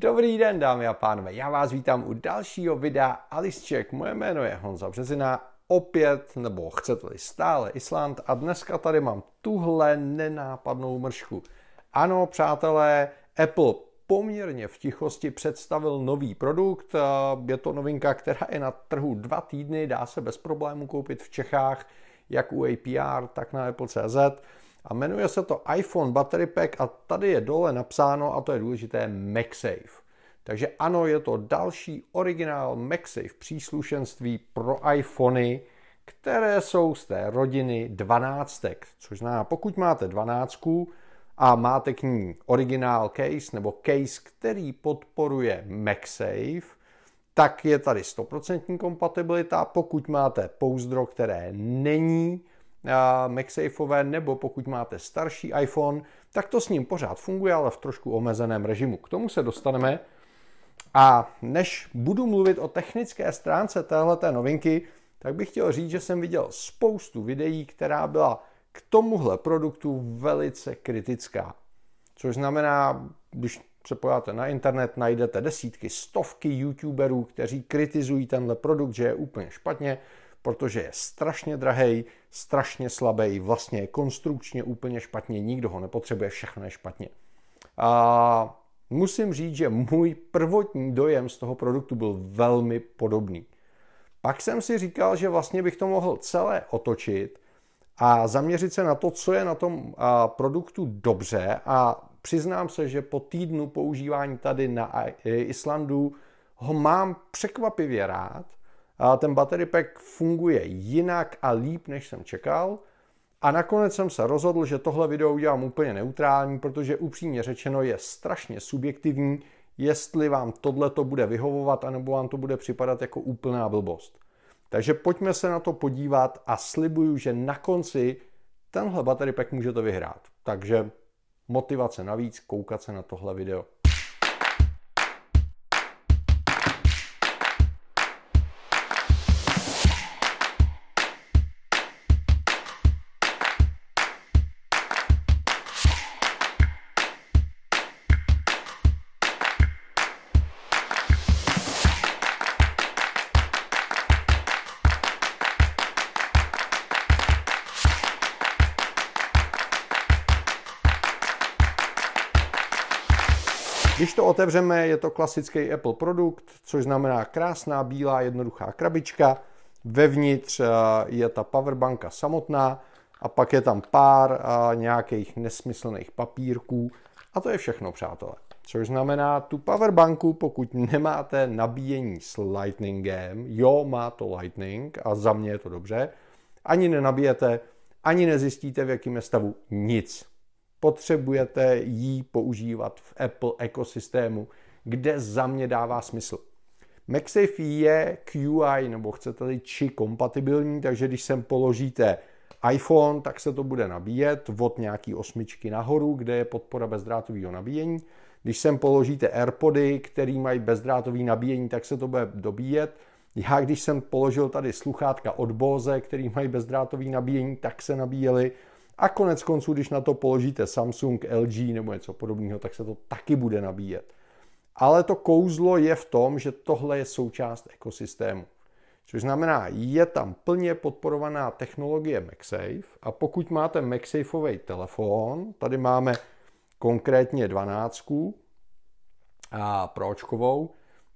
Dobrý den, dámy a pánové, já vás vítám u dalšího videa Alisček. Moje jméno je Honza Březina, opět, nebo chcete-li stále Island a dneska tady mám tuhle nenápadnou mršku. Ano, přátelé, Apple poměrně v tichosti představil nový produkt. Je to novinka, která je na trhu dva týdny, dá se bez problému koupit v Čechách, jak u APR, tak na Apple.cz a jmenuje se to iPhone Battery Pack a tady je dole napsáno, a to je důležité, MagSafe. Takže ano, je to další originál MagSafe příslušenství pro iPhony, které jsou z té rodiny 12, což znamená, pokud máte 12 a máte k ní originál case nebo case, který podporuje MagSafe, tak je tady 100% kompatibilita. Pokud máte pouzdro, které není, MagSafeové, nebo pokud máte starší iPhone, tak to s ním pořád funguje, ale v trošku omezeném režimu. K tomu se dostaneme. A než budu mluvit o technické stránce téhleté novinky, tak bych chtěl říct, že jsem viděl spoustu videí, která byla k tomuhle produktu velice kritická. Což znamená, když se podíváte na internet, najdete desítky, stovky youtuberů, kteří kritizují tenhle produkt, že je úplně špatně, protože je strašně drahý, strašně slabý, vlastně je konstrukčně úplně špatně, nikdo ho nepotřebuje, všechno je špatně. A musím říct, že můj prvotní dojem z toho produktu byl velmi podobný. Pak jsem si říkal, že vlastně bych to mohl celé otočit a zaměřit se na to, co je na tom produktu dobře a přiznám se, že po týdnu používání tady na Islandu ho mám překvapivě rád – a ten battery pack funguje jinak a líp, než jsem čekal. A nakonec jsem se rozhodl, že tohle video udělám úplně neutrální, protože upřímně řečeno je strašně subjektivní, jestli vám tohle to bude vyhovovat, anebo vám to bude připadat jako úplná blbost. Takže pojďme se na to podívat a slibuju, že na konci tenhle battery pack můžete vyhrát. Takže motivace navíc koukat se na tohle video. Když to otevřeme, je to klasický Apple produkt, což znamená krásná bílá jednoduchá krabička. Vevnitř eh, je ta powerbanka samotná a pak je tam pár eh, nějakých nesmyslných papírků a to je všechno, přátelé. Což znamená, tu powerbanku, pokud nemáte nabíjení s lightningem, jo, má to lightning a za mě je to dobře, ani nenabijete, ani nezjistíte, v jakém je stavu nic potřebujete ji používat v Apple ekosystému, kde za mě dává smysl. MagSafe je QI, nebo chcete-li či kompatibilní, takže když sem položíte iPhone, tak se to bude nabíjet od nějaký osmičky nahoru, kde je podpora bezdrátového nabíjení. Když sem položíte AirPody, který mají bezdrátové nabíjení, tak se to bude dobíjet. Já, když jsem položil tady sluchátka od Bose, který mají bezdrátové nabíjení, tak se nabíjeli. A konec konců, když na to položíte Samsung, LG nebo něco podobného, tak se to taky bude nabíjet. Ale to kouzlo je v tom, že tohle je součást ekosystému. Což znamená, je tam plně podporovaná technologie MagSafe a pokud máte MagSafeový telefon, tady máme konkrétně 12 a pročkovou,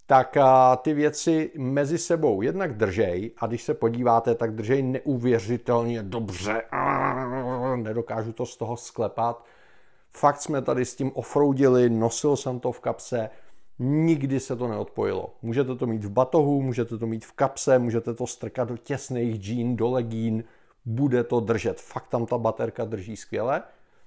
tak a ty věci mezi sebou jednak držej a když se podíváte, tak držej neuvěřitelně dobře. Aaaa nedokážu to z toho sklepat. Fakt jsme tady s tím offroadili, nosil jsem to v kapse, nikdy se to neodpojilo. Můžete to mít v batohu, můžete to mít v kapse, můžete to strkat do těsných džín, do legín, bude to držet. Fakt tam ta baterka drží skvěle.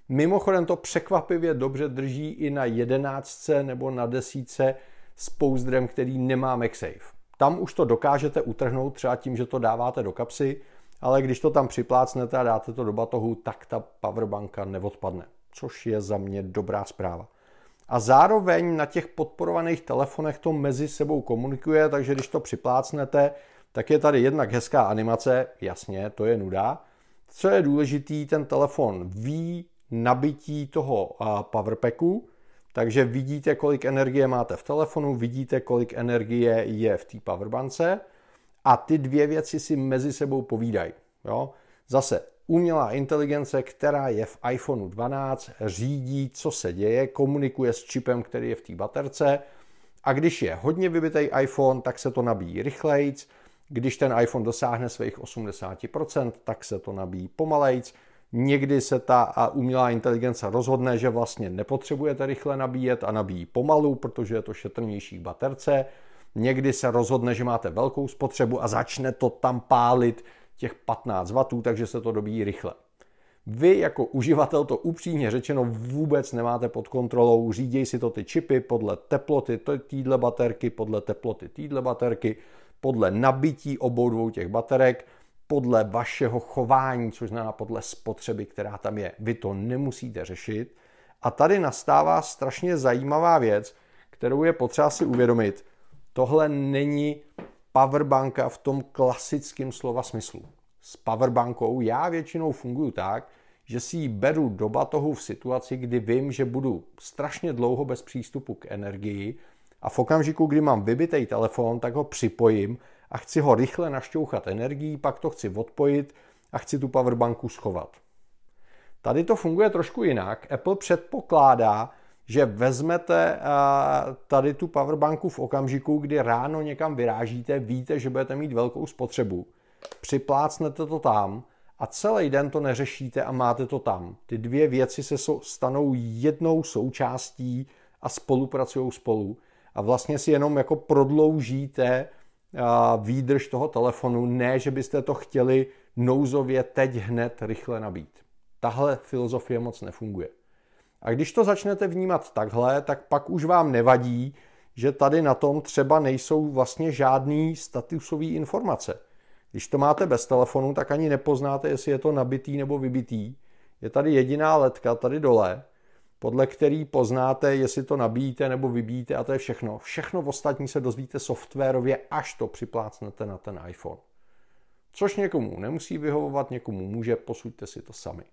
Mimochodem to překvapivě dobře drží i na jedenáctce nebo na desíce s pouzdrem, který nemá MagSafe. Tam už to dokážete utrhnout třeba tím, že to dáváte do kapsy, ale když to tam připlácnete a dáte to do batohu, tak ta powerbanka neodpadne, což je za mě dobrá zpráva. A zároveň na těch podporovaných telefonech to mezi sebou komunikuje, takže když to připlácnete, tak je tady jednak hezká animace, jasně, to je nuda. Co je důležitý, ten telefon ví nabití toho powerpacku, takže vidíte, kolik energie máte v telefonu, vidíte, kolik energie je v té powerbance – a ty dvě věci si mezi sebou povídají. Jo? Zase umělá inteligence, která je v iPhoneu 12, řídí, co se děje, komunikuje s čipem, který je v té baterce a když je hodně vybitý iPhone, tak se to nabíjí rychlejc, když ten iPhone dosáhne svých 80%, tak se to nabíjí pomalejc, Někdy se ta umělá inteligence rozhodne, že vlastně nepotřebujete rychle nabíjet a nabíjí pomalu, protože je to šetrnější k baterce. Někdy se rozhodne, že máte velkou spotřebu a začne to tam pálit těch 15 W, takže se to dobíjí rychle. Vy jako uživatel to upřímně řečeno vůbec nemáte pod kontrolou, řídějí si to ty čipy podle teploty týdle baterky, podle teploty týdle baterky, podle nabití obou dvou těch baterek, podle vašeho chování, což znamená podle spotřeby, která tam je. Vy to nemusíte řešit. A tady nastává strašně zajímavá věc, kterou je potřeba si uvědomit. Tohle není powerbanka v tom klasickém slova smyslu. S powerbankou já většinou funguji tak, že si ji beru do batohu v situaci, kdy vím, že budu strašně dlouho bez přístupu k energii a v okamžiku, kdy mám vybitý telefon, tak ho připojím a chci ho rychle našťouchat energií, pak to chci odpojit a chci tu powerbanku schovat. Tady to funguje trošku jinak. Apple předpokládá, že vezmete tady tu powerbanku v okamžiku, kdy ráno někam vyrážíte, víte, že budete mít velkou spotřebu, připlácnete to tam a celý den to neřešíte a máte to tam. Ty dvě věci se stanou jednou součástí a spolupracují spolu. A vlastně si jenom jako prodloužíte výdrž toho telefonu, ne, že byste to chtěli nouzově teď hned rychle nabít. Tahle filozofie moc nefunguje. A když to začnete vnímat takhle, tak pak už vám nevadí, že tady na tom třeba nejsou vlastně žádný statusové informace. Když to máte bez telefonu, tak ani nepoznáte, jestli je to nabitý nebo vybitý. Je tady jediná letka tady dole, podle který poznáte, jestli to nabíjíte nebo vybíjíte a to je všechno. Všechno v ostatní se dozvíte softwarově, až to připlácnete na ten iPhone. Což někomu nemusí vyhovovat, někomu může, posuďte si to sami.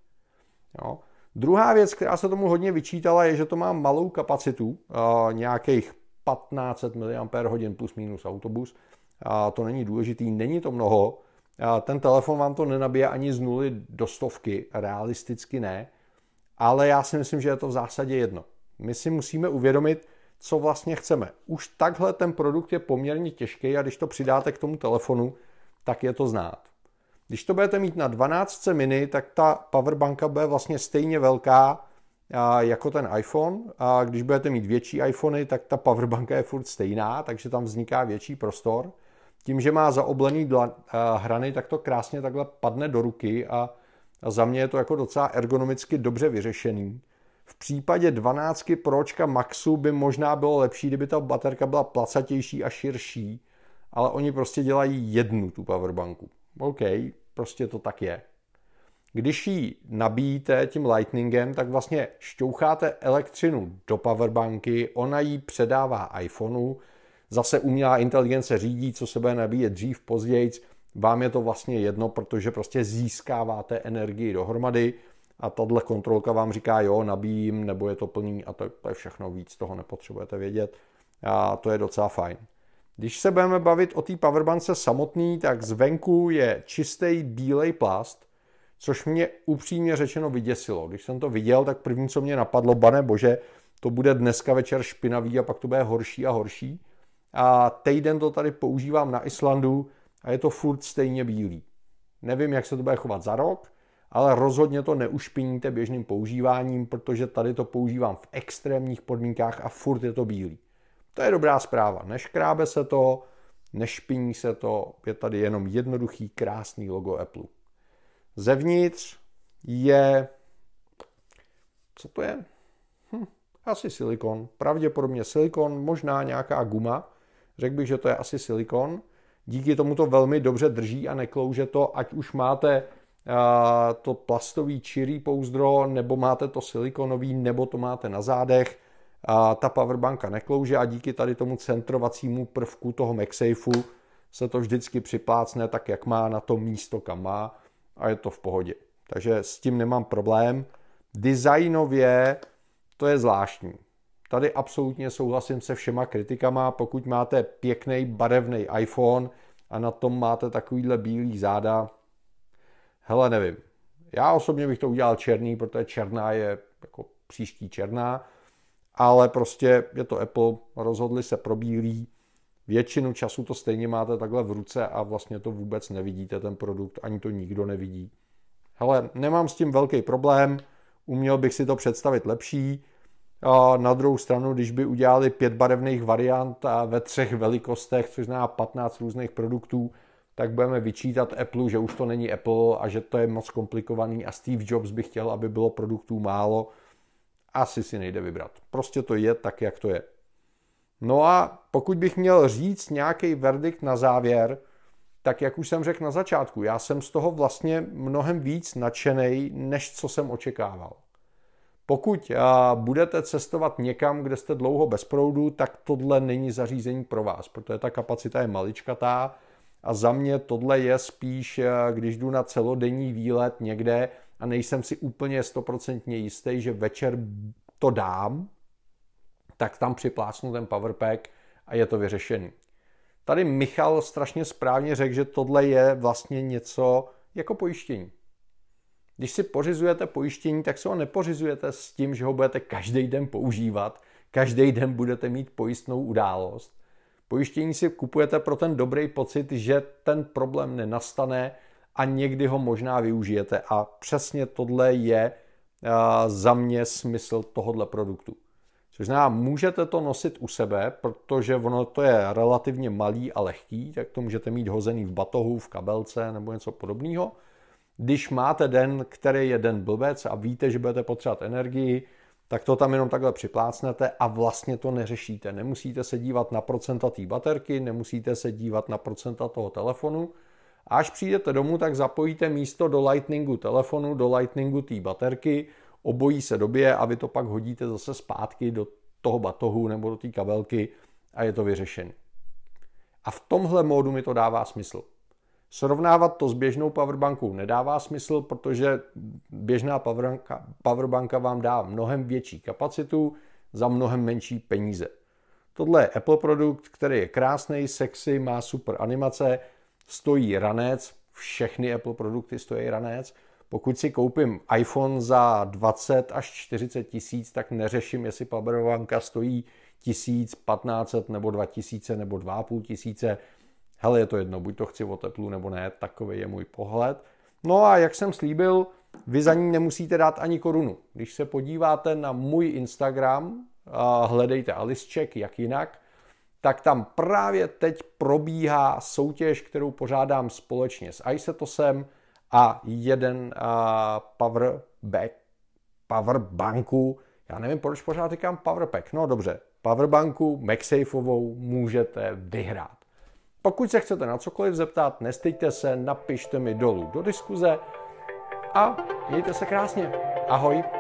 Jo? Druhá věc, která se tomu hodně vyčítala, je, že to má malou kapacitu, nějakých 1500 mAh plus minus autobus. A to není důležitý, není to mnoho. A ten telefon vám to nenabije ani z nuly do stovky, realisticky ne. Ale já si myslím, že je to v zásadě jedno. My si musíme uvědomit, co vlastně chceme. Už takhle ten produkt je poměrně těžký a když to přidáte k tomu telefonu, tak je to znát. Když to budete mít na 12 mini, tak ta powerbanka bude vlastně stejně velká jako ten iPhone. A když budete mít větší iPhony, tak ta powerbanka je furt stejná, takže tam vzniká větší prostor. Tím, že má zaoblený hrany, tak to krásně takhle padne do ruky a, a za mě je to jako docela ergonomicky dobře vyřešený. V případě 12 Pročka Maxu by možná bylo lepší, kdyby ta baterka byla placatější a širší, ale oni prostě dělají jednu tu powerbanku. OK, prostě to tak je. Když ji nabíjíte tím lightningem, tak vlastně šťoucháte elektřinu do powerbanky, ona ji předává iPhoneu, zase umělá inteligence řídí, co se bude nabíjet dřív, později, vám je to vlastně jedno, protože prostě získáváte energii dohromady a tahle kontrolka vám říká, jo, nabíjím, nebo je to plný a to, to je všechno víc, toho nepotřebujete vědět a to je docela fajn. Když se budeme bavit o té powerbance samotný, tak zvenku je čistý bílej plast, což mě upřímně řečeno vyděsilo. Když jsem to viděl, tak první, co mě napadlo, bane bože, to bude dneska večer špinavý a pak to bude horší a horší. A týden to tady používám na Islandu a je to furt stejně bílý. Nevím, jak se to bude chovat za rok, ale rozhodně to neušpiníte běžným používáním, protože tady to používám v extrémních podmínkách a furt je to bílý. To je dobrá zpráva. Neškrábe se to, nešpiní se to, je tady jenom jednoduchý, krásný logo Apple. Zevnitř je... Co to je? Hm, asi silikon. Pravděpodobně silikon, možná nějaká guma. Řekl bych, že to je asi silikon. Díky tomu to velmi dobře drží a neklouže to, ať už máte eh, to plastový čirý pouzdro, nebo máte to silikonový, nebo to máte na zádech a ta powerbanka neklouže a díky tady tomu centrovacímu prvku toho MagSafeu se to vždycky připlácne tak, jak má na to místo, kam má a je to v pohodě. Takže s tím nemám problém. Designově to je zvláštní. Tady absolutně souhlasím se všema kritikama, pokud máte pěkný barevný iPhone a na tom máte takovýhle bílý záda, hele nevím. Já osobně bych to udělal černý, protože černá je jako příští černá, ale prostě je to Apple, rozhodli se pro bílý, většinu času to stejně máte takhle v ruce a vlastně to vůbec nevidíte, ten produkt, ani to nikdo nevidí. Hele, nemám s tím velký problém, uměl bych si to představit lepší. A Na druhou stranu, když by udělali pět barevných variant a ve třech velikostech, což znamená 15 různých produktů, tak budeme vyčítat Apple, že už to není Apple a že to je moc komplikovaný a Steve Jobs by chtěl, aby bylo produktů málo asi si nejde vybrat. Prostě to je tak, jak to je. No a pokud bych měl říct nějaký verdikt na závěr, tak jak už jsem řekl na začátku, já jsem z toho vlastně mnohem víc nadšený, než co jsem očekával. Pokud eh, budete cestovat někam, kde jste dlouho bez proudu, tak tohle není zařízení pro vás, protože ta kapacita je maličkatá a za mě tohle je spíš, eh, když jdu na celodenní výlet někde, a nejsem si úplně stoprocentně jistý, že večer to dám, tak tam připlácnu ten powerpack a je to vyřešený. Tady Michal strašně správně řekl, že tohle je vlastně něco jako pojištění. Když si pořizujete pojištění, tak se ho nepořizujete s tím, že ho budete každý den používat, každý den budete mít pojistnou událost. Pojištění si kupujete pro ten dobrý pocit, že ten problém nenastane, a někdy ho možná využijete. A přesně tohle je eh, za mě smysl tohohle produktu. Což znamená, můžete to nosit u sebe, protože ono to je relativně malý a lehký, tak to můžete mít hozený v batohu, v kabelce nebo něco podobného. Když máte den, který je den blbec a víte, že budete potřebovat energii, tak to tam jenom takhle připlácnete a vlastně to neřešíte. Nemusíte se dívat na procenta té baterky, nemusíte se dívat na procenta toho telefonu, Až přijdete domů, tak zapojíte místo do lightningu telefonu, do lightningu té baterky, obojí se dobije a vy to pak hodíte zase zpátky do toho batohu nebo do té kabelky a je to vyřešené. A v tomhle módu mi to dává smysl. Srovnávat to s běžnou powerbankou nedává smysl, protože běžná powerbanka, powerbanka vám dá mnohem větší kapacitu za mnohem menší peníze. Tohle je Apple produkt, který je krásný, sexy, má super animace stojí ranec, všechny Apple produkty stojí ranec. Pokud si koupím iPhone za 20 až 40 tisíc, tak neřeším, jestli powerbanka stojí 1000, 1500 nebo 2000 nebo 2,5 tisíce. Hele, je to jedno, buď to chci o teplu nebo ne, takový je můj pohled. No a jak jsem slíbil, vy za ní nemusíte dát ani korunu. Když se podíváte na můj Instagram, hledejte Alice Check, jak jinak, tak tam právě teď probíhá soutěž, kterou pořádám společně s iSetosem a jeden uh, eh, powerback, powerbanku, já nevím, proč pořád říkám powerpack, no dobře, powerbanku MagSafeovou můžete vyhrát. Pokud se chcete na cokoliv zeptat, nestejte se, napište mi dolů do diskuze a mějte se krásně. Ahoj!